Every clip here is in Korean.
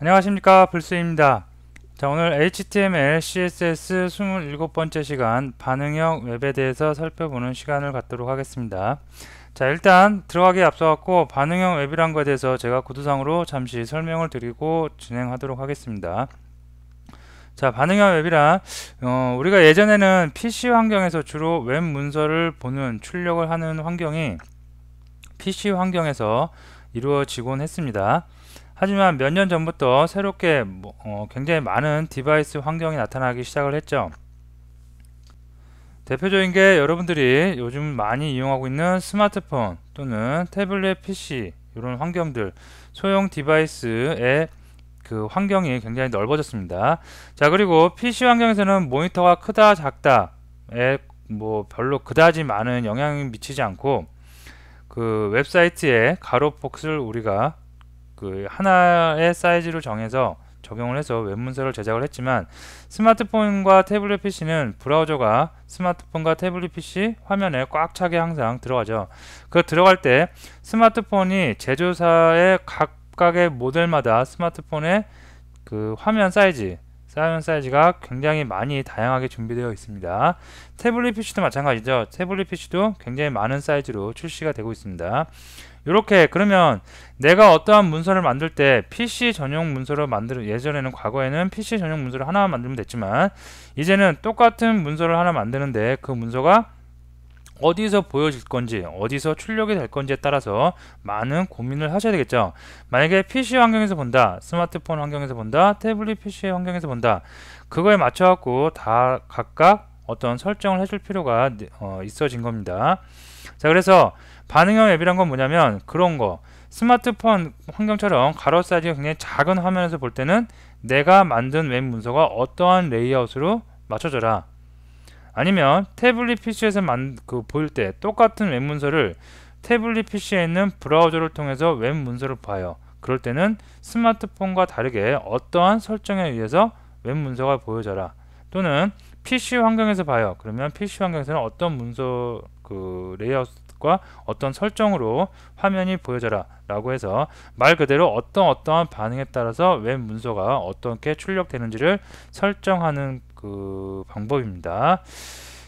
안녕하십니까 불스입니다. 자 오늘 HTML CSS 27번째 시간 반응형 웹에 대해서 살펴보는 시간을 갖도록 하겠습니다. 자 일단 들어가기 앞서갖고 반응형 웹이란 것에 대해서 제가 구두상으로 잠시 설명을 드리고 진행하도록 하겠습니다. 자 반응형 웹이란 어, 우리가 예전에는 PC 환경에서 주로 웹 문서를 보는 출력을 하는 환경이 PC 환경에서 이루어지곤 했습니다. 하지만 몇 년 전부터 새롭게 뭐, 어, 굉장히 많은 디바이스 환경이 나타나기 시작을 했죠. 대표적인 게 여러분들이 요즘 많이 이용하고 있는 스마트폰 또는 태블릿 PC 이런 환경들 소형 디바이스의 그 환경이 굉장히 넓어졌습니다. 자 그리고 PC 환경에서는 모니터가 크다 작다에 뭐 별로 그다지 많은 영향이 미치지 않고 그웹사이트에 가로 폭스를 우리가 그 하나의 사이즈로 정해서 적용을 해서 웹 문서를 제작을 했지만 스마트폰과 태블릿 PC는 브라우저가 스마트폰과 태블릿 PC 화면에 꽉 차게 항상 들어가죠. 그 들어갈 때 스마트폰이 제조사의 각각의 모델마다 스마트폰의 그 화면 사이즈 사이 사이즈가 굉장히 많이 다양하게 준비되어 있습니다. 태블릿 PC도 마찬가지죠. 태블릿 PC도 굉장히 많은 사이즈로 출시가 되고 있습니다. 이렇게 그러면 내가 어떠한 문서를 만들 때 PC 전용 문서로 만들 예전에는 과거에는 PC 전용 문서를 하나 만들면 됐지만 이제는 똑같은 문서를 하나 만드는데 그 문서가 어디서 보여질 건지 어디서 출력이 될 건지에 따라서 많은 고민을 하셔야 되겠죠 만약에 PC 환경에서 본다 스마트폰 환경에서 본다 태블릿 PC 환경에서 본다 그거에 맞춰 갖고 다 각각 어떤 설정을 해줄 필요가 어, 있어진 겁니다. 자 그래서 반응형 앱이란 건 뭐냐면 그런 거 스마트폰 환경처럼 가로 사이즈가 굉장히 작은 화면에서 볼 때는 내가 만든 웹 문서가 어떠한 레이아웃으로 맞춰져라 아니면 태블릿 PC에서 만, 그, 보일 때 똑같은 웹 문서를 태블릿 PC에 있는 브라우저를 통해서 웹 문서를 봐요 그럴 때는 스마트폰과 다르게 어떠한 설정에 의해서 웹 문서가 보여져라 또는 PC 환경에서 봐요. 그러면 PC 환경에서는 어떤 문서 그 레이아웃과 어떤 설정으로 화면이 보여져라 라고 해서 말 그대로 어떤 어떠한 반응에 따라서 웹 문서가 어떻게 출력되는지를 설정하는 그 방법입니다.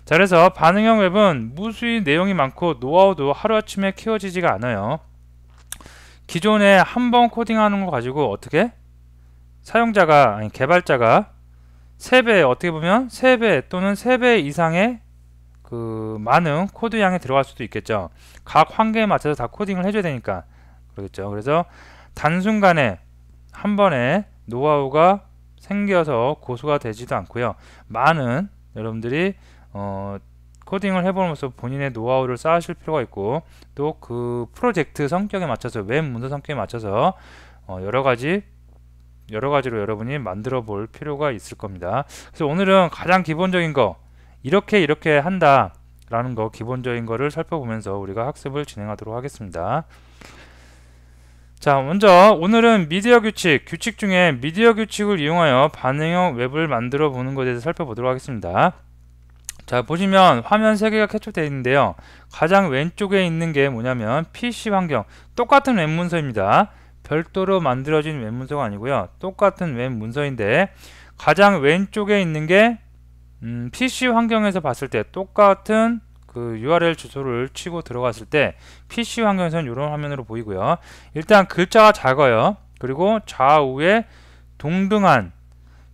자 그래서 반응형 웹은 무수히 내용이 많고 노하우도 하루아침에 키워지지가 않아요. 기존에 한 번 코딩하는 거 가지고 어떻게 사용자가 아니 개발자가 3배 어떻게 보면 3배 또는 3배 이상의 그 많은 코드 양에 들어갈 수도 있겠죠 각 환경에 맞춰서 다 코딩을 해줘야 되니까 그렇겠죠 그래서 단순간에 한 번에 노하우가 생겨서 고수가 되지도 않고요 많은 여러분들이 어, 코딩을 해보면서 본인의 노하우를 쌓으실 필요가 있고 또 그 프로젝트 성격에 맞춰서 웹 문서 성격에 맞춰서 어, 여러 가지 여러 가지로 여러분이 만들어 볼 필요가 있을 겁니다. 그래서 오늘은 가장 기본적인 거 이렇게 이렇게 한다 라는 거 기본적인 거를 살펴보면서 우리가 학습을 진행하도록 하겠습니다. 자 먼저 오늘은 미디어 규칙 규칙 중에 미디어 규칙을 이용하여 반응형 웹을 만들어 보는 것에 대해서 살펴보도록 하겠습니다. 자 보시면 화면 3개가 캡처되어 있는데요 가장 왼쪽에 있는 게 뭐냐면 PC 환경 똑같은 웹문서입니다 별도로 만들어진 웹 문서가 아니고요. 똑같은 웹 문서인데 가장 왼쪽에 있는 게 음, PC 환경에서 봤을 때 똑같은 그 URL 주소를 치고 들어갔을 때 PC 환경에서는 이런 화면으로 보이고요. 일단 글자가 작아요. 그리고 좌우에 동등한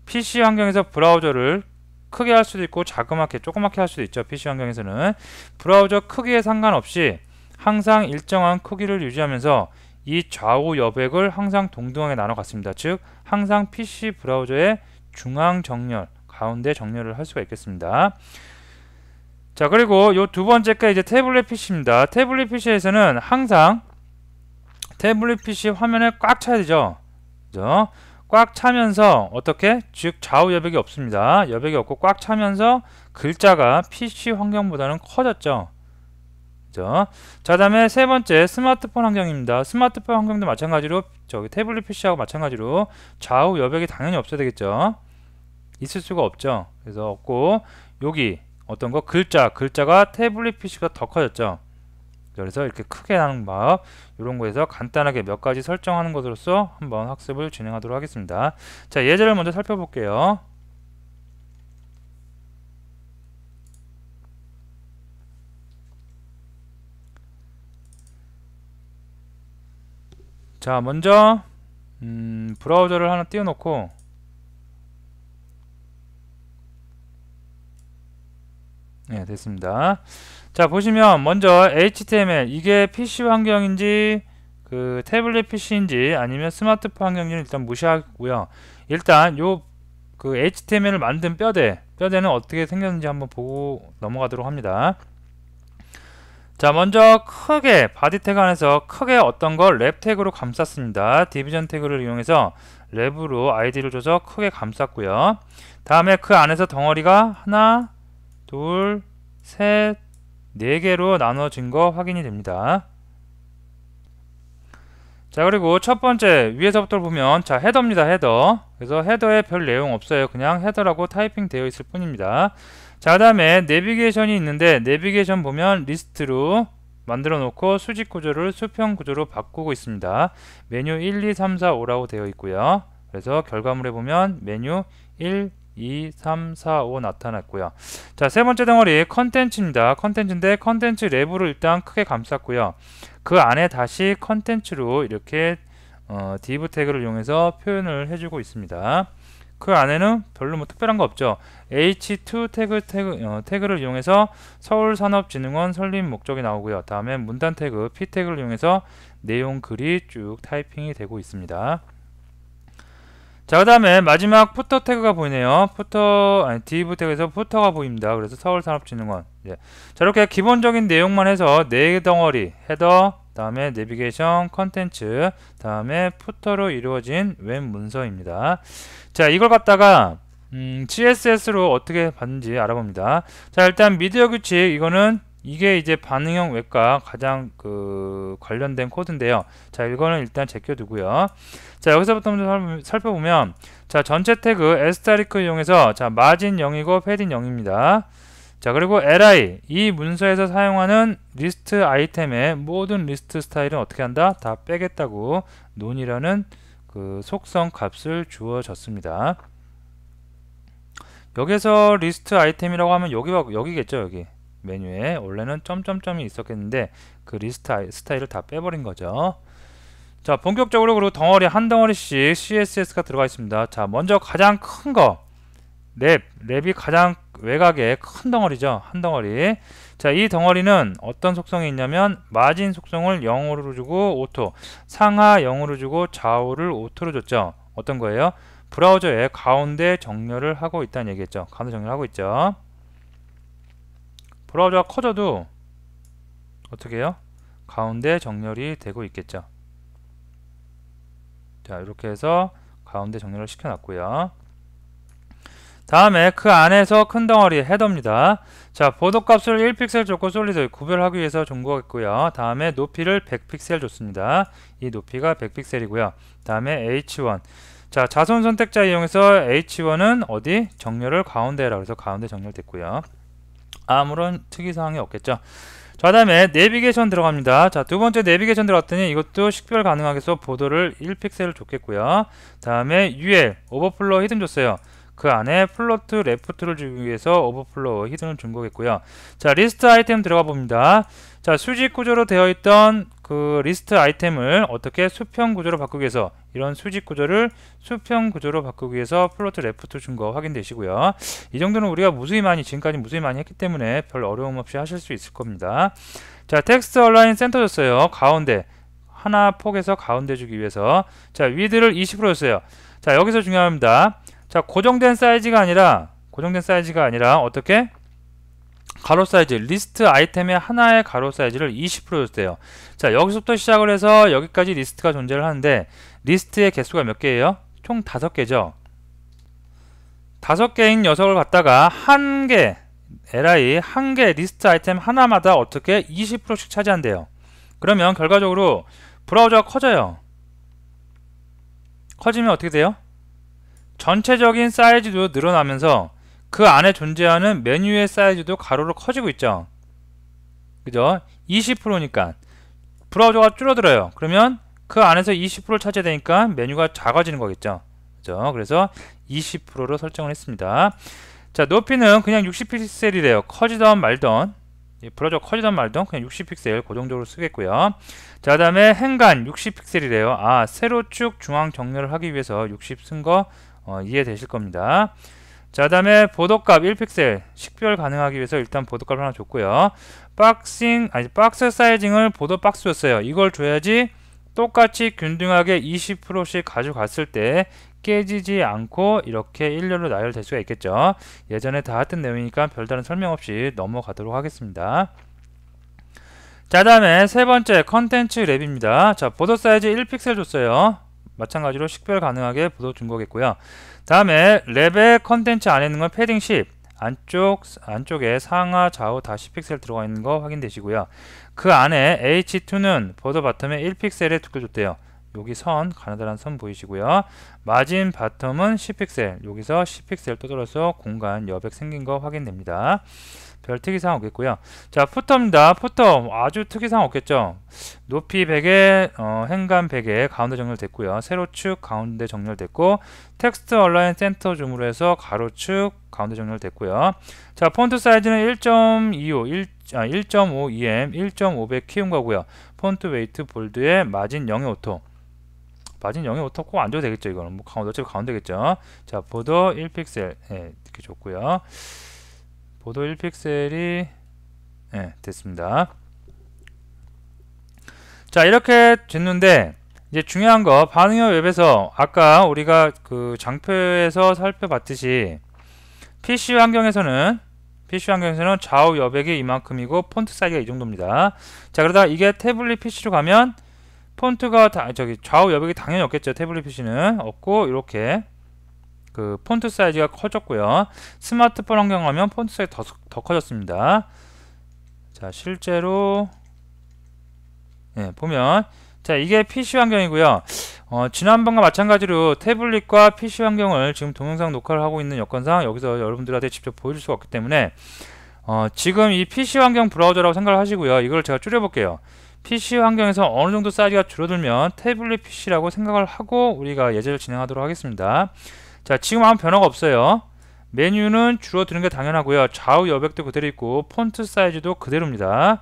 PC 환경에서 브라우저를 크게 할 수도 있고 자그맣게 조그맣게 할 수도 있죠. PC 환경에서는 브라우저 크기에 상관없이 항상 일정한 크기를 유지하면서 이 좌우 여백을 항상 동등하게 나눠 갔습니다. 즉 항상 PC 브라우저의 중앙 정렬, 가운데 정렬을 할 수가 있겠습니다. 자 그리고 요 두 번째가 이제 태블릿 PC입니다. 태블릿 PC에서는 항상 태블릿 PC 화면에 꽉 차야 되죠. 그죠? 꽉 차면서 어떻게? 즉 좌우 여백이 없습니다. 여백이 없고 꽉 차면서 글자가 PC 환경보다는 커졌죠. 있죠. 자 다음에 세 번째 스마트폰 환경입니다. 스마트폰 환경도 마찬가지로 저기 태블릿 PC하고 마찬가지로 좌우 여백이 당연히 없어야 되겠죠. 있을 수가 없죠. 그래서 없고 여기 어떤 거 글자 글자가 태블릿 PC가 더 커졌죠. 그래서 이렇게 크게 하는 방법 이런 거에서 간단하게 몇 가지 설정하는 것으로서 한번 학습을 진행하도록 하겠습니다. 자 예제를 먼저 살펴볼게요. 자 먼저 음, 브라우저를 하나 띄워놓고 네 됐습니다 자 보시면 먼저 HTML 이게 PC 환경인지 그 태블릿 PC인지 아니면 스마트폰 환경인지 일단 무시하고요 일단 요 그 HTML을 만든 뼈대 뼈대는 어떻게 생겼는지 한번 보고 넘어가도록 합니다 자 먼저 크게 바디 태그 안에서 크게 어떤 걸 랩 태그로 감쌌습니다. 디비전 태그를 이용해서 랩으로 아이디를 줘서 크게 감쌌고요. 다음에 그 안에서 덩어리가 하나, 둘, 셋, 네 개로 나눠진 거 확인이 됩니다. 자 그리고 첫 번째 위에서부터 보면 자 헤더입니다 헤더 그래서 헤더에 별 내용 없어요 그냥 헤더라고 타이핑 되어 있을 뿐입니다 자, 그 다음에 내비게이션이 있는데 내비게이션 보면 리스트로 만들어 놓고 수직 구조를 수평 구조로 바꾸고 있습니다. 메뉴 1, 2, 3, 4, 5라고 되어 있고요. 그래서 결과물에 보면 메뉴 1, 2, 3, 4, 5 나타났고요. 자, 세 번째 덩어리 컨텐츠입니다. 컨텐츠인데 컨텐츠 랩으로 일단 크게 감쌌고요. 그 안에 다시 컨텐츠로 이렇게 어, d i 태그를 이용해서 표현을 해주고 있습니다. 그 안에는 별로 뭐 특별한 거 없죠. H2 태그, 태그 어, 태그를 이용해서 서울산업진흥원 설립 목적이 나오고요. 다음에 문단 태그 P 태그를 이용해서 내용 글이 쭉 타이핑이 되고 있습니다. 자, 그 다음에 마지막 푸터 태그가 보이네요. 푸터, 아니, 디브 태그에서 푸터가 보입니다. 그래서 서울산업진흥원. 예. 자, 이렇게 기본적인 내용만 해서 네 덩어리, 헤더, 다음에 내비게이션, 컨텐츠, 다음에 푸터로 이루어진 웹 문서입니다. 자 이걸 갖다가 음, CSS로 어떻게 받는지 알아봅니다. 자 일단 미디어 규칙 이거는 이게 이제 반응형 외과 가장 그 관련된 코드인데요. 자 이거는 일단 제껴두고요. 자 여기서부터 먼저 살펴보면 자 전체 태그 에스타리크 이용해서 자 마진 0이고 패딩 0입니다. 자 그리고 li 이 문서에서 사용하는 리스트 아이템의 모든 리스트 스타일은 어떻게 한다? 다 빼겠다고 논이라는 그 속성 값을 주어졌습니다. 여기서 리스트 아이템이라고 하면 여기 여기겠죠 여기 메뉴에 원래는 점점점이 있었겠는데 그 리스트 아이, 스타일을 다 빼버린 거죠. 자 본격적으로 그리고 덩어리 한 덩어리씩 CSS가 들어가 있습니다. 자 먼저 가장 큰 거 랩, 랩이 가장 외곽에 큰 덩어리죠 한 덩어리 자, 이 덩어리는 어떤 속성이 있냐면 마진 속성을 0으로 주고 오토, 상하 0으로 주고 좌우를 오토로 줬죠. 어떤 거예요? 브라우저의 가운데 정렬을 하고 있다는 얘기했죠 가운데 정렬하고 있죠. 브라우저가 커져도 어떻게 해요? 가운데 정렬이 되고 있겠죠. 자, 이렇게 해서 가운데 정렬을 시켜놨고요. 다음에 그 안에서 큰 덩어리 헤더입니다. 자, 보도값을 1픽셀 줬고 솔리드 구별하기 위해서 종구했고요. 다음에 높이를 100픽셀 줬습니다. 이 높이가 100픽셀이고요. 다음에 h1. 자, 자손 선택자 이용해서 h1은 어디? 정렬을 가운데라고 해서 가운데 정렬됐고요. 아무런 특이사항이 없겠죠. 자, 다음에 내비게이션 들어갑니다. 자, 두 번째 내비게이션 들어갔더니 이것도 식별 가능하게 해서 보도를 1픽셀을 줬겠고요. 다음에 UL, 오버플로 히든 줬어요. 그 안에 플로트 레프트를 주기 위해서 오버플로우 히든을 준 거겠고요. 자 리스트 아이템 들어가 봅니다. 자 수직 구조로 되어 있던 그 리스트 아이템을 어떻게 수평 구조로 바꾸기 위해서 이런 수직 구조를 수평 구조로 바꾸기 위해서 플로트 레프트 준 거 확인되시고요. 이 정도는 우리가 무수히 많이 지금까지 무수히 많이 했기 때문에 별 어려움 없이 하실 수 있을 겁니다. 자 텍스트 얼라인 센터 줬어요. 가운데 하나 폭에서 가운데 주기 위해서 자 위드를 20% 줬어요. 자 여기서 중요합니다. 자 고정된 사이즈가 아니라 고정된 사이즈가 아니라 어떻게 가로 사이즈 리스트 아이템의 하나의 가로 사이즈를 20% 줬대요 자 여기서부터 시작을 해서 여기까지 리스트가 존재를 하는데 리스트의 개수가 몇 개예요? 총 5개죠 다섯 개인 녀석을 갖다가 한 개 li 한 개 리스트 아이템 하나마다 어떻게 20%씩 차지한대요 그러면 결과적으로 브라우저가 커져요 커지면 어떻게 돼요? 전체적인 사이즈도 늘어나면서 그 안에 존재하는 메뉴의 사이즈도 가로로 커지고 있죠. 그죠? 20%니까 브라우저가 줄어들어요. 그러면 그 안에서 20%를 차지되니까 메뉴가 작아지는 거겠죠. 그죠? 그래서 20%로 설정을 했습니다. 자, 높이는 그냥 60픽셀이래요. 커지던 말던 브라우저 예, 커지던 말던 그냥 60픽셀 고정적으로 쓰겠고요. 자, 그 다음에 행간 60픽셀이래요. 아, 세로축 중앙 정렬을 하기 위해서 60쓴거 어, 이해되실 겁니다. 자 다음에 보도값 1픽셀 식별 가능하기 위해서 일단 보도값 하나 줬고요 박싱 아니 박스 사이징을 보도 박스 줬어요 이걸 줘야지 똑같이 균등하게 20%씩 가져갔을 때 깨지지 않고 이렇게 일렬로 나열될 수가 있겠죠 예전에 다 같은 내용이니까 별다른 설명 없이 넘어가도록 하겠습니다 자 다음에 세 번째 컨텐츠 랩입니다 자 보도 사이즈 1픽셀 줬어요 마찬가지로 식별 가능하게 보도 준 거겠고요. 다음에 레벨 컨텐츠 안에 있는 건 패딩 10 안쪽, 안쪽에 상하 좌우 다0 픽셀 들어가 있는 거 확인되시고요. 그 안에 H2는 보더 바텀에 1픽셀에 두께줬대요. 여기 선, 가느다란 선 보이시고요. 마진 바텀은 10픽셀, 여기서 10픽셀 떠돌아서 공간 여백 생긴 거 확인됩니다. 별 특이사항 없겠고요. 자, 포터입니다포터 아주 특이사항 없겠죠. 높이 100에 어, 행간 100에 가운데 정렬됐고요. 세로축 가운데 정렬됐고 텍스트 얼라인 센터 줌으로 해서 가로축 가운데 정렬됐고요. 자, 폰트 사이즈는 1.25, 1, 아, 1.5em, 1.5배 키운 거고요. 폰트 웨이트 볼드에 마진 0의 오토. 마진 0의 오토 꼭 안 줘도 되겠죠. 이거는 뭐 가운데 어차피 가운데겠죠. 자, 보더 1픽셀 예, 이렇게 줬고요. 보도 1픽셀이 네, 됐습니다. 자 이렇게 됐는데 이제 중요한 거 반응형 웹에서 아까 우리가 그 장표에서 살펴봤듯이 PC 환경에서는 PC 환경에서는 좌우 여백이 이만큼이고 폰트 사이가이 정도입니다. 자 그러다 이게 태블릿 PC로 가면 폰트가 다, 저기 좌우 여백이 당연히 없겠죠. 태블릿 PC는 없고 이렇게 그 폰트 사이즈가 커졌고요. 스마트폰 환경 하면 폰트 사이즈 더, 더 커졌습니다. 자, 실제로 네, 보면 자 이게 PC 환경이고요 어, 지난번과 마찬가지로 태블릿과 PC 환경을 지금 동영상 녹화를 하고 있는 여건상 여기서 여러분들한테 직접 보여줄 수가 없기 때문에 어, 지금 이 PC 환경 브라우저라고 생각을 하시고요 이걸 제가 줄여볼게요 PC 환경에서 어느 정도 사이즈가 줄어들면 태블릿 PC라고 생각을 하고 우리가 예제를 진행하도록 하겠습니다 자 지금 아무 변화가 없어요 메뉴는 줄어드는 게 당연하고요 좌우 여백도 그대로 있고 폰트 사이즈도 그대로입니다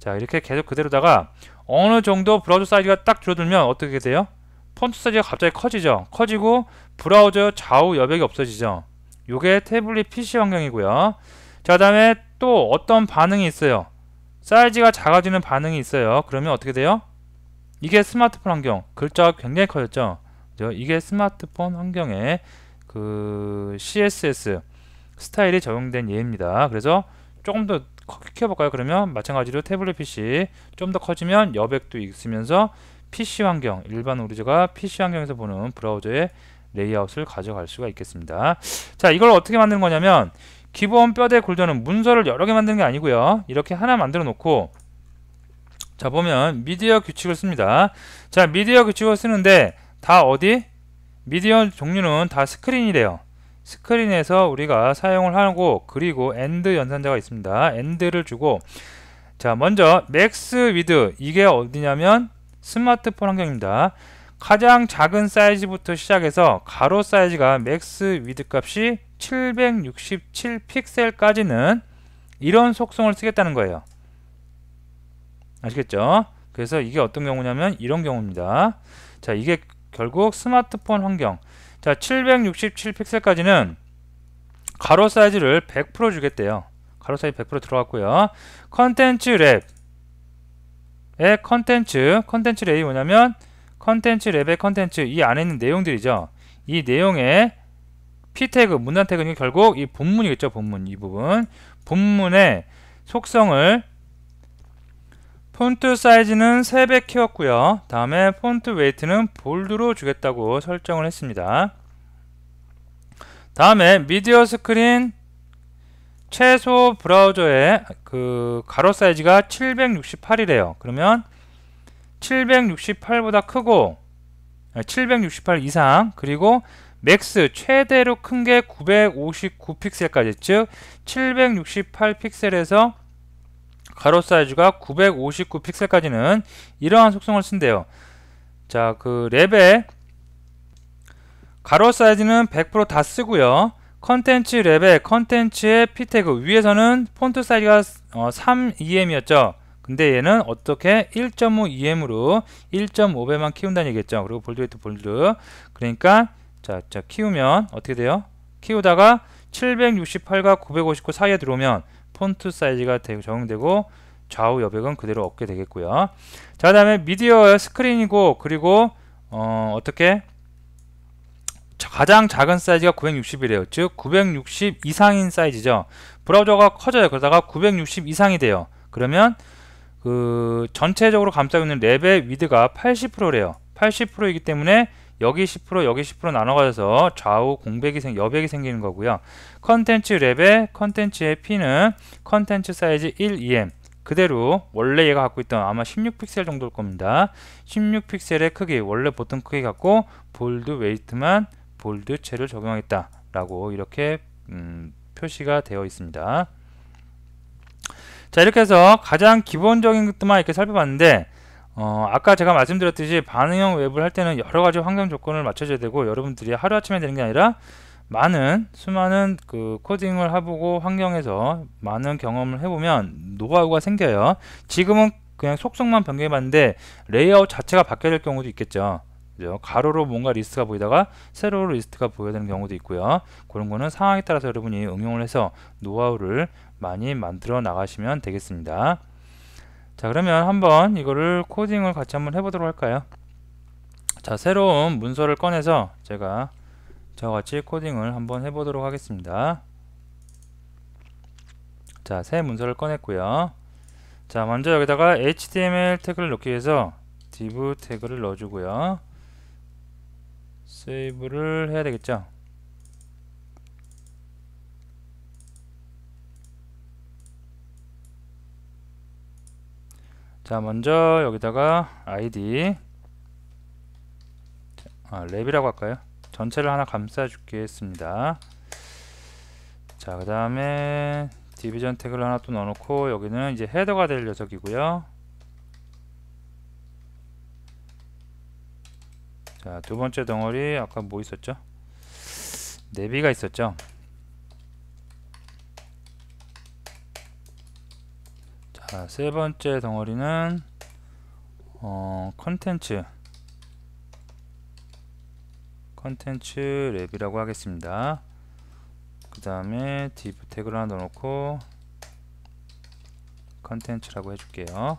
자 이렇게 계속 그대로다가 어느 정도 브라우저 사이즈가 딱 줄어들면 어떻게 돼요? 폰트 사이즈가 갑자기 커지죠 커지고 브라우저 좌우 여백이 없어지죠 요게 태블릿 PC 환경이고요 자 다음에 또 어떤 반응이 있어요 사이즈가 작아지는 반응이 있어요 그러면 어떻게 돼요? 이게 스마트폰 환경 글자가 굉장히 커졌죠 이게 스마트폰 환경에 그 CSS 스타일이 적용된 예입니다. 그래서 조금 더키볼까요 그러면 마찬가지로 태블릿 PC 좀 더 커지면 여백도 있으면서 PC 환경, 일반 우리가 PC 환경에서 보는 브라우저의 레이아웃을 가져갈 수가 있겠습니다. 자, 이걸 어떻게 만드는 거냐면 기본 뼈대 굴전은 문서를 여러 개 만드는 게 아니고요. 이렇게 하나 만들어 놓고 자 보면 미디어 규칙을 씁니다. 자 미디어 규칙을 쓰는데 다 어디? 미디어 종류는 다 스크린이래요. 스크린에서 우리가 사용을 하고 그리고 엔드 연산자가 있습니다. 엔드를 주고 자 먼저 맥스 위드 이게 어디냐면 스마트폰 환경입니다. 가장 작은 사이즈부터 시작해서 가로 사이즈가 맥스 위드 값이 767 픽셀까지는 이런 속성을 쓰겠다는 거예요. 아시겠죠? 그래서 이게 어떤 경우냐면 이런 경우입니다. 자 이게 결국 스마트폰 환경 자 767픽셀까지는 가로 사이즈를 100% 주겠대요 가로 사이즈 100% 들어갔고요 컨텐츠 랩의 컨텐츠 컨텐츠 랩이 뭐냐면 컨텐츠 랩의 컨텐츠 이 안에 있는 내용들이죠 이 내용의 p 태그 문단 태그는 결국 이 본문이겠죠 본문 이 부분 본문의 속성을 폰트 사이즈는 3배 키웠고요. 다음에 폰트 웨이트는 볼드로 주겠다고 설정을 했습니다. 다음에 미디어 스크린 최소 브라우저의 그 가로 사이즈가 768이래요. 그러면 768보다 크고 768 아, 이상 그리고 맥스 최대로 큰 게 959픽셀까지 즉 768픽셀에서 가로 사이즈가 959 픽셀까지는 이러한 속성을 쓴대요. 자, 그 랩에 가로 사이즈는 100%다 쓰고요. 컨텐츠 랩에 컨텐츠의 p 태그 위에서는 폰트 사이즈가 어, 3em이었죠. 근데 얘는 어떻게 1.5em으로 1.5배만 키운다는 얘기겠죠. 그리고 볼드 웨이트 볼드. 그러니까 자, 자 키우면 어떻게 돼요? 키우다가 768과 959 사이에 들어오면 폰트 사이즈가 적용되고 좌우 여백은 그대로 얻게 되겠고요 자그 다음에 미디어 스크린이고 그리고 어, 어떻게 가장 작은 사이즈가 960이래요 즉 960 이상인 사이즈죠 브라우저가 커져요 그러다가 960 이상이 돼요 그러면 그 전체적으로 감싸고 있는 랩의 위드가 80%래요 80%이기 때문에 여기 10% 여기 10% 나눠가져서 좌우 공백이 생 여백이 생기는 거고요. 컨텐츠 랩의 컨텐츠의 P는 컨텐츠 사이즈 1 EM 그대로 원래 얘가 갖고 있던 아마 16픽셀 정도일 겁니다. 16픽셀의 크기 원래 보통 크기 갖고 볼드 웨이트만 볼드 채를 적용하겠다 라고 이렇게 음, 표시가 되어 있습니다. 자 이렇게 해서 가장 기본적인 것들만 이렇게 살펴봤는데 어, 아까 제가 말씀드렸듯이 반응형 웹을 할 때는 여러 가지 환경 조건을 맞춰줘야 되고 여러분들이 하루아침에 되는 게 아니라 많은 수많은 그 코딩을 해보고 환경에서 많은 경험을 해보면 노하우가 생겨요. 지금은 그냥 속성만 변경해봤는데 레이아웃 자체가 바뀌어질 경우도 있겠죠. 그죠? 가로로 뭔가 리스트가 보이다가 세로로 리스트가 보여야 되는 경우도 있고요. 그런 거는 상황에 따라서 여러분이 응용을 해서 노하우를 많이 만들어 나가시면 되겠습니다. 자 그러면 한번 이거를 코딩을 같이 한번 해보도록 할까요 자 새로운 문서를 꺼내서 제가 저같이 코딩을 한번 해보도록 하겠습니다 자 새 문서를 꺼냈고요 자 먼저 여기다가 html 태그를 넣기 위해서 div 태그를 넣어주고요 세이브를 해야 되겠죠 자 먼저 여기다가 id 아, 랩이라고 할까요 전체를 하나 감싸 주겠습니다 자그 다음에 디비전 태그를 하나 또 넣어놓고 여기는 이제 헤더가 될 녀석이고요 자 두번째 덩어리 아까 뭐 있었죠 내비가 있었죠 자, 세 번째 덩어리는 어, 컨텐츠 컨텐츠 랩이라고 하겠습니다. 그 다음에 d i 태그를 하나 넣어놓고 컨텐츠라고 해줄게요.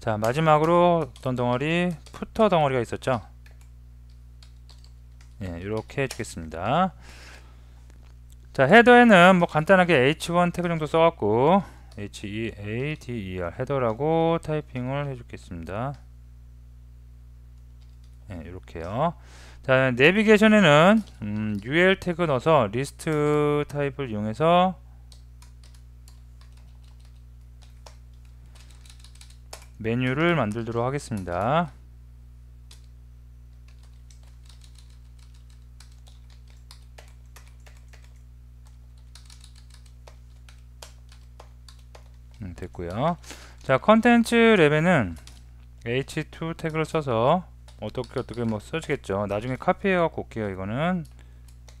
자 마지막으로 어떤 덩어리 푸터 덩어리가 있었죠. 예, 이렇게 해주겠습니다. 자 헤더에는 뭐 간단하게 h1 태그 정도 써갖고 HEADER 헤더라고 타이핑을 해주겠습니다. 네, 예, 이렇게요. 자, 내비게이션에는 음, UL 태그 넣어서 리스트 타입을 이용해서 메뉴를 만들도록 하겠습니다. 되고요. 자, 컨텐츠 레벨은 h2 태그를 써서 어떻게 어떻게 뭐 써지겠죠. 나중에 카피해 갖고 올게요. 이거는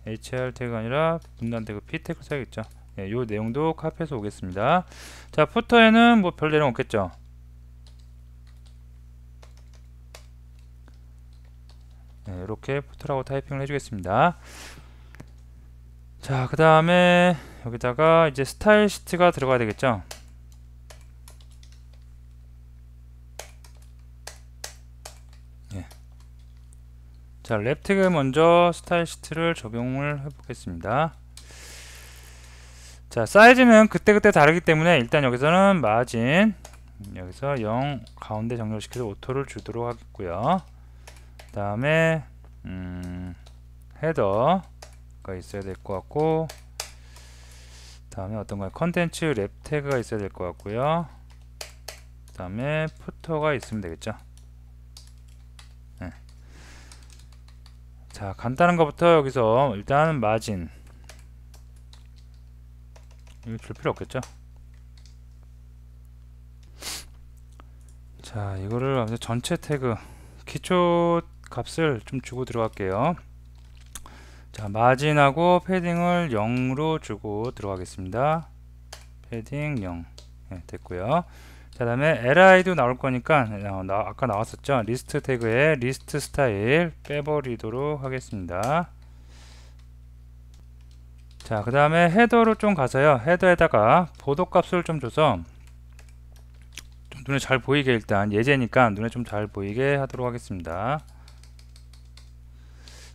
hr 태그가 아니라 분단 태그 p 태그 써야겠죠. 예, 요 내용도 카피해서 오겠습니다. 자, 포터에는 뭐 별 내용 없겠죠. 네, 이렇게 포트라고 타이핑을 해주겠습니다. 자, 그 다음에 여기다가 이제 스타일 시트가 들어가야 되겠죠. 자, 랩틱에 먼저 스타일 시트를 적용을 해보겠습니다. 자, 사이즈는 그때그때 다르기 때문에 일단 여기서는 마진, 여기서 0 가운데 정렬시켜서 오토를 주도록 하겠고요. 그 다음에 음, 헤더가 있어야 될 것 같고 다음에 어떤가요? 컨텐츠 랩 태그가 있어야 될 것 같고요. 그 다음에 푸터가 있으면 되겠죠. 자 간단한 것부터 여기서 일단 마진 이거 줄 필요 없겠죠 자 이거를 전체 태그 기초 값을 좀 주고 들어갈게요 자 마진하고 패딩을 0으로 주고 들어가겠습니다 패딩 0 네, 됐고요 자 다음에 li도 나올 거니까 어, 나, 아까 나왔었죠 리스트 태그에 리스트 스타일 빼버리도록 하겠습니다 자그 다음에 헤더로 좀 가서요 헤더에다가 보도 값을 좀 줘서 좀 눈에 잘 보이게 일단 예제니까 눈에 좀 잘 보이게 하도록 하겠습니다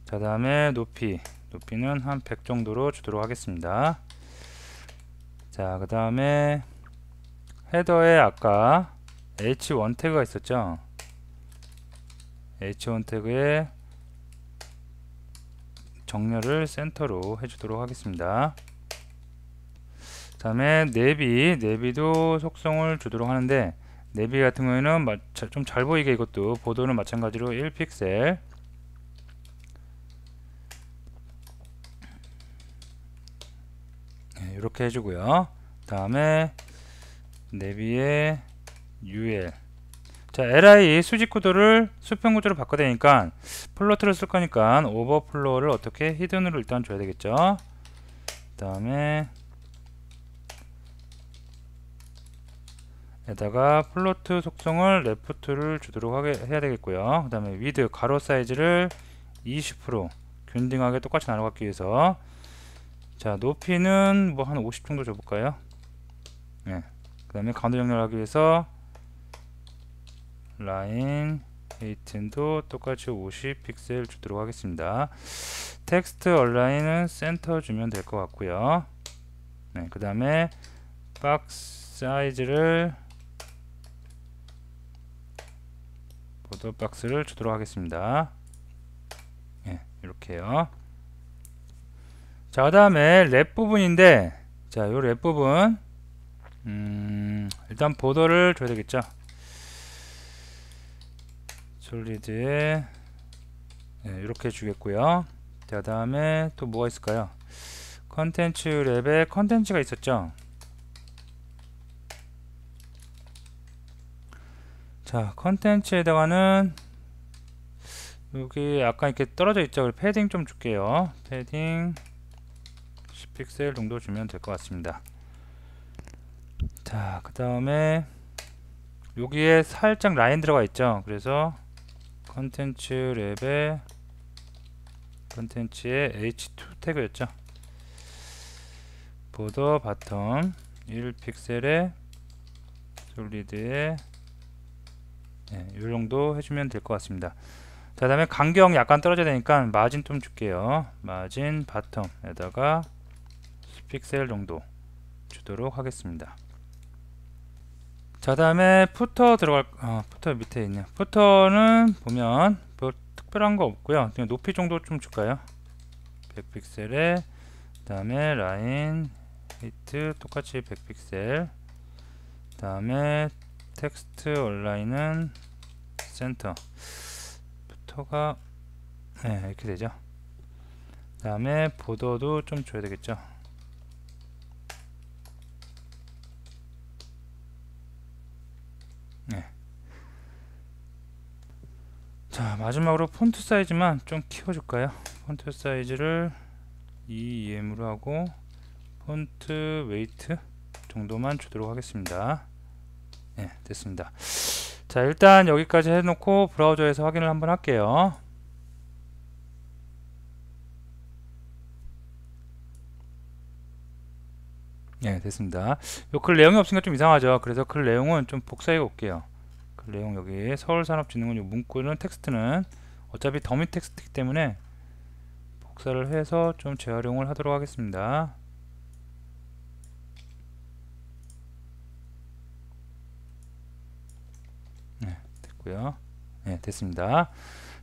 자 다음에 높이 높이는 한 100 정도로 주도록 하겠습니다 자그 다음에 헤더에 아까 h1 태그가 있었죠 h1 태그에 정렬을 센터로 해주도록 하겠습니다 다음에 내비 내비도 속성을 주도록 하는데 내비 같은 경우에는 좀 잘 보이게 이것도 보도는 마찬가지로 1픽셀 이렇게 해주고요 다음에 내비의 UL 자 li 수직 구도를 수평 구조로 바꿔야 되니까 플로트를 쓸 거니까 오버플로우를 어떻게 히든으로 일단 줘야 되겠죠 그 다음에 에다가 플로트 속성을 레프트를 주도록 하게 해야 되겠고요 그 다음에 위드 가로 사이즈를 20% 균등하게 똑같이 나눠 갖기 위해서 자 높이는 뭐한 50 정도 줘볼까요 네. 그 다음에 강도 데 정렬하기 위해서 라인 18도 똑같이 50 픽셀 주도록 하겠습니다. 텍스트 얼라인은 센터 주면 될 것 같고요. 네, 그 다음에 박스 사이즈를 보드 박스를 주도록 하겠습니다. 네, 이렇게요. 자, 그 다음에 랩 부분인데, 자, 요 랩 부분 음, 일단 보도를 줘야 되겠죠. 솔리드 네, 이렇게 주겠고요. 그 다음에 또 뭐가 있을까요? 컨텐츠 랩에 컨텐츠가 있었죠. 자, 컨텐츠에다가는 여기 약간 이렇게 떨어져 있죠. 패딩 좀 줄게요. 패딩 10픽셀 정도 주면 될 것 같습니다. 자, 그 다음에 여기에 살짝 라인 들어가 있죠. 그래서 컨텐츠 랩에 컨텐츠에 H2 태그였죠. 보더 바텀 1픽셀에 솔리드에 네, 요 정도 해주면 될 것 같습니다. 자, 다음에 간경 약간 떨어져야 되니까 마진 좀 줄게요. 마진 바텀에다가 픽셀 정도 주도록 하겠습니다. 자 다음에 푸터 들어갈 어, 푸터 밑에 있냐 푸터는 보면 뭐 특별한 거 없고요 그냥 높이 정도 좀 줄까요 100픽셀에 그 다음에 라인 히트 똑같이 100픽셀 그 다음에 텍스트 온라인은 센터 푸터가 네 이렇게 되죠 그 다음에 보더도 좀 줘야 되겠죠 자 마지막으로 폰트 사이즈만 좀 키워줄까요 폰트 사이즈를 2EM으로 e 하고 폰트 웨이트 정도만 주도록 하겠습니다 네 됐습니다 자 일단 여기까지 해놓고 브라우저에서 확인을 한번 할게요 네 됐습니다 요 글 내용이 없으니까 좀 이상하죠 그래서 글 내용은 좀 복사해 올게요 내용 여기 서울산업진흥원 문구는 텍스트는 어차피 더미 텍스트이기 때문에 복사를 해서 좀 재활용을 하도록 하겠습니다. 네, 됐고요. 네, 됐습니다.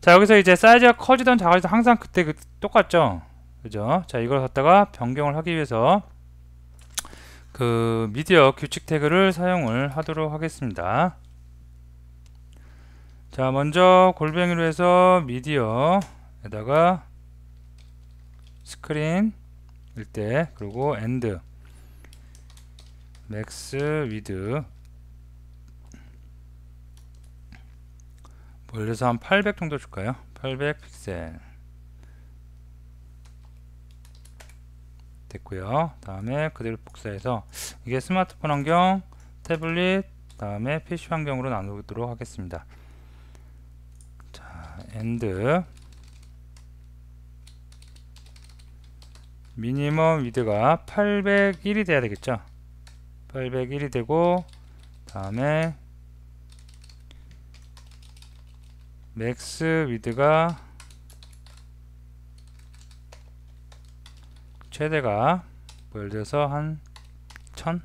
자, 여기서 이제 사이즈가 커지던 작아지던 항상 그때 그 똑같죠? 그죠? 자, 이걸 갖다가 변경을 하기 위해서 그 미디어 규칙 태그를 사용을 하도록 하겠습니다. 자 먼저 골뱅이로 해서 미디어에다가 스크린 일대 그리고 엔드 맥스 위드 멀려서 한 800 정도 줄까요? 800 픽셀 됐고요 다음에 그대로 복사해서 이게 스마트폰 환경 태블릿 다음에 PC 환경으로 나누도록 하겠습니다 and 미니멈 위드가 801이 돼야 되겠죠 801이 되고 다음에 맥스 위드가 최대가 뭐 예를 들어서 한 1000?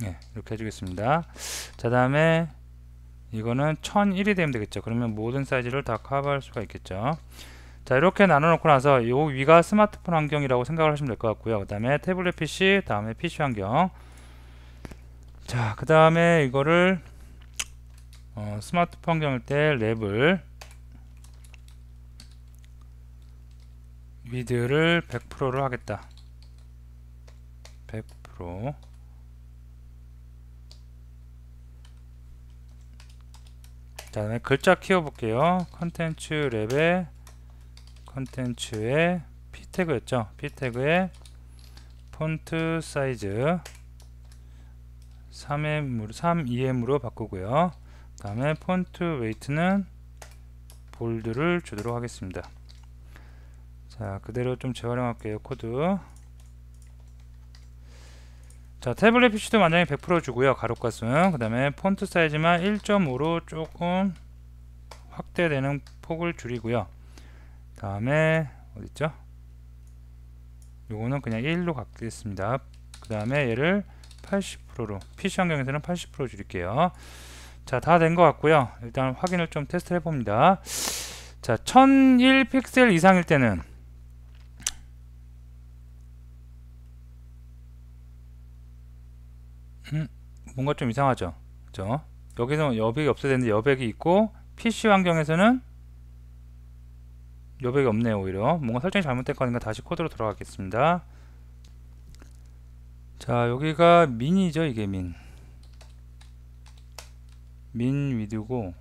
네, 이렇게 해주겠습니다. 자 다음에 이거는 1001이 되면 되겠죠 그러면 모든 사이즈를 다 커버할 수가 있겠죠 자 이렇게 나눠 놓고 나서 요 위가 스마트폰 환경이라고 생각을 하시면 될 것 같고요 그 다음에 태블릿 PC 다음에 PC 환경 자그 다음에 이거를 어, 스마트폰 환경일 때 랩을 위드를 100%로 하겠다 100% 다음에 글자 키워볼게요. 컨텐츠 랩에 컨텐츠에 P 태그였죠. P 태그에 폰트 사이즈 3M, 3EM으로 바꾸고요. 다음에 폰트 웨이트는 볼드를 주도록 하겠습니다. 자, 그대로 좀 재활용할게요. 코드. 자 태블릿 PC도 만장에 100% 주고요 가로가는그 다음에 폰트 사이즈만 1.5로 조금 확대되는 폭을 줄이고요 다음에 어딨죠 요거는 그냥 1로 갖겠습니다 그 다음에 얘를 80%로 PC 환경에서는 80% 줄일게요 자 다 된 것 같고요 일단 확인을 좀 테스트 해봅니다 자 1001 픽셀 이상일 때는 뭔가 좀 이상하죠 그죠 여기서 여백이 없어야 되는데 여백이 있고 PC 환경에서는 여백이 없네요 오히려 뭔가 설정이 잘못된 거 아닌가 다시 코드로 돌아가겠습니다 자 여기가 민이죠 이게 민. 민 위드고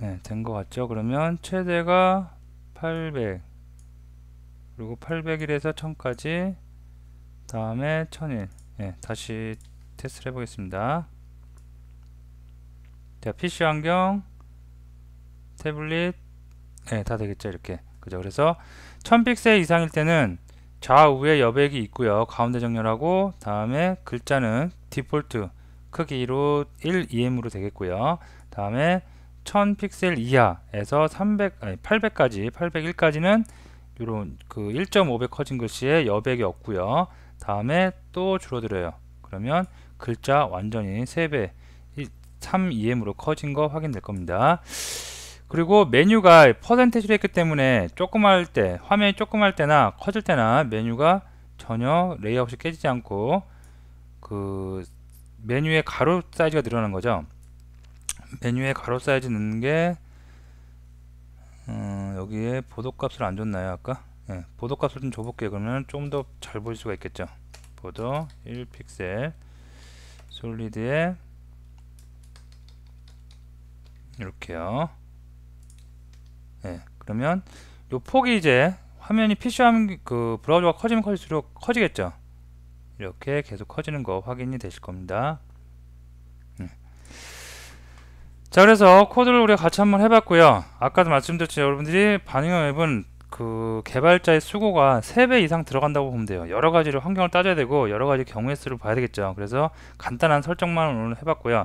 네, 된거 같죠 그러면 최대가 800 그리고 800일에서 1000까지 다음에 1000일 다시 테스트를 해보겠습니다. 자, PC 환경, 태블릿, 네, 다 되겠죠, 이렇게. 그죠? 그래서 1000픽셀 이상일 때는 좌우에 여백이 있고요. 가운데 정렬하고 다음에 글자는 디폴트 크기로 1EM으로 되겠고요. 다음에 1000픽셀 이하에서 300, 아니 800까지, 801까지는 이런 그 1.5배 커진 글씨에 여백이 없고요. 다음에 또 줄어들어요. 그러면 글자 완전히 3배 3EM으로 커진 거 확인될 겁니다 그리고 메뉴가 퍼센테이지로 했기 때문에 조그마할때 화면이 조그마할 때나 커질 때나 메뉴가 전혀 레이아웃이 깨지지 않고 그 메뉴의 가로 사이즈가 늘어난 거죠 메뉴의 가로 사이즈 넣는 게 음, 여기에 보도값을 안 줬나요 아까? 네, 보도값을 좀 줘볼게요 그러면 좀 더 잘 보일 수가 있겠죠 보도 1픽셀 솔리드에 이렇게요. 네, 그러면 요 폭이 이제 화면이 PC 화그 브라우저가 커지면 커질수록 커지겠죠. 이렇게 계속 커지는 거 확인이 되실 겁니다. 음. 자 그래서 코드를 우리가 같이 한번 해봤고요 아까도 말씀드렸지만 여러분들이 반응형 앱은 그 개발자의 수고가 3배 이상 들어간다고 보면 돼요. 여러 가지로 환경을 따져야 되고 여러 가지 경우의 수를 봐야 되겠죠. 그래서 간단한 설정만 오늘 해봤고요.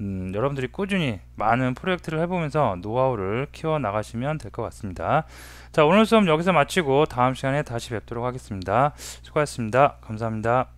음, 여러분들이 꾸준히 많은 프로젝트를 해보면서 노하우를 키워 나가시면 될 것 같습니다. 자, 오늘 수업 여기서 마치고 다음 시간에 다시 뵙도록 하겠습니다. 수고하셨습니다. 감사합니다.